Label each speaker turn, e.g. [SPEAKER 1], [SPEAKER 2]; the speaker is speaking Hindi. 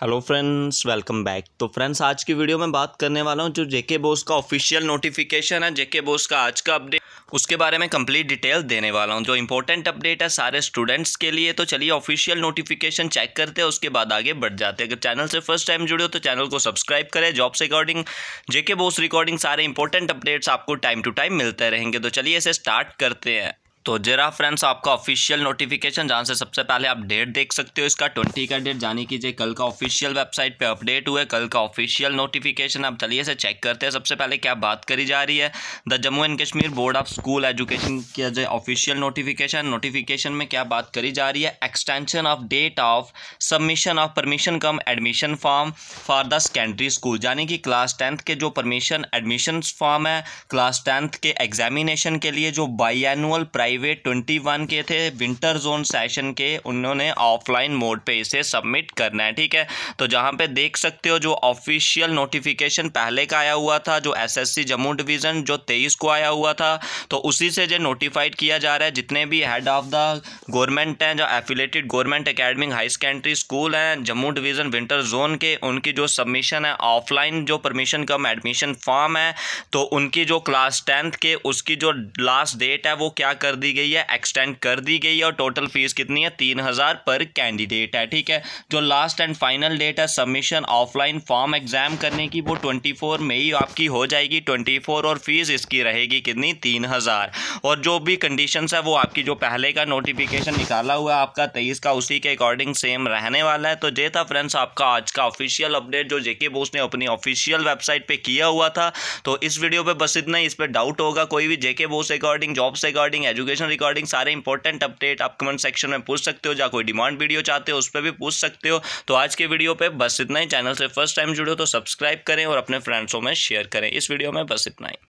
[SPEAKER 1] हेलो फ्रेंड्स वेलकम बैक तो फ्रेंड्स आज की वीडियो में बात करने वाला हूँ जो जेके बोस का ऑफिशियल नोटिफिकेशन है जेके बोस का आज का अपडेट उसके बारे में कंप्लीट डिटेल देने वाला हूँ जो इंपॉर्टेंट अपडेट है सारे स्टूडेंट्स के लिए तो चलिए ऑफिशियल नोटिफिकेशन चेक करते हैं उसके बाद आगे बढ़ जाते हैं अगर चैनल से फर्स्ट टाइम जुड़े हो तो चैनल को सब्सक्राइब करें jobs according J K BOSE recording सारे इंपॉर्टेंट अपडेट्स आपको टाइम टू टाइम मिलते रहेंगे तो चलिए इसे स्टार्ट करते हैं तो जरा फ्रेंड्स आपका ऑफिशियल नोटिफिकेशन जहाँ से सबसे पहले आप डेट देख सकते हो इसका ट्वेंटी का डेट जानी कीजिए कल का ऑफिशियल वेबसाइट पे अपडेट हुए कल का ऑफिशियल नोटिफिकेशन आप चलिए से चेक करते हैं सबसे पहले क्या बात करी जा रही है the Jammu and Kashmir board of school education की जो ऑफिशियल नोटिफिकेशन नोटिफिकेशन में क्या बात करी जा रही है extension of date of submission of permission cum admission form for the secondary school यानी कि क्लास टेंथ के जो परमिशन एडमिशन फॉर्म है क्लास टेंथ के एग्जामिनेशन के लिए जो बाई एनुअल प्राइवेट हाईवे 21 के थे विंटर जोन सेशन के उन्होंने ऑफलाइन मोड पे इसे सबमिट करना है ठीक है तो जहाँ पे देख सकते हो जो ऑफिशियल नोटिफिकेशन पहले का आया हुआ था जो एसएससी जम्मू डिवीज़न जो 23 को आया हुआ था तो उसी से जो नोटिफाइड किया जा रहा है जितने भी हेड ऑफ द गवर्नमेंट हैं जो affiliated government academic high secondary school हैं जम्मू डिवीज़न विंटर जोन के उनकी जो सबमिशन है ऑफलाइन जो परमिशन कम एडमिशन फॉर्म है तो उनकी जो क्लास टेंथ के उसकी जो लास्ट डेट है वो क्या कर दी दी गई है एक्सटेंड कर दी गई है और टोटल फीस कितनी है तीन हज़ार पर कैंडिडेट है ठीक है जो लास्ट एंड फाइनल डेट है सबमिशन ऑफलाइन फॉर्म एग्जाम करने की वो ट्वेंटी फोर में ही आपकी हो जाएगी ट्वेंटी फोर और फीस इसकी रहेगी कितनी तीन हज़ार और जो भी कंडीशन है वो आपकी जो पहले का नोटिफिकेशन निकाला हुआ है आपका तेईस का उसी के अकॉर्डिंग सेम रहने वाला है तो ये था फ्रेंड्स आपका आज का ऑफिशियल अपडेट जो जेके बोस ने अपनी ऑफिशियल वेबसाइट पर किया हुआ था तो इस वीडियो पर बस इतना ही इस पर डाउट होगा कोई भी J K BOSE according jobs according education education recording सारे इंपॉर्टेंट अपडेट आप कमेंट सेक्शन में पूछ सकते हो या कोई डिमांड वीडियो चाहते हो उस पर भी पूछ सकते हो तो आज के वीडियो पर बस इतना ही चैनल से फर्स्ट टाइम जुड़े हो तो सब्सक्राइब करें और अपने फ्रेंड्सों में शेयर करें इस वीडियो में बस इतना ही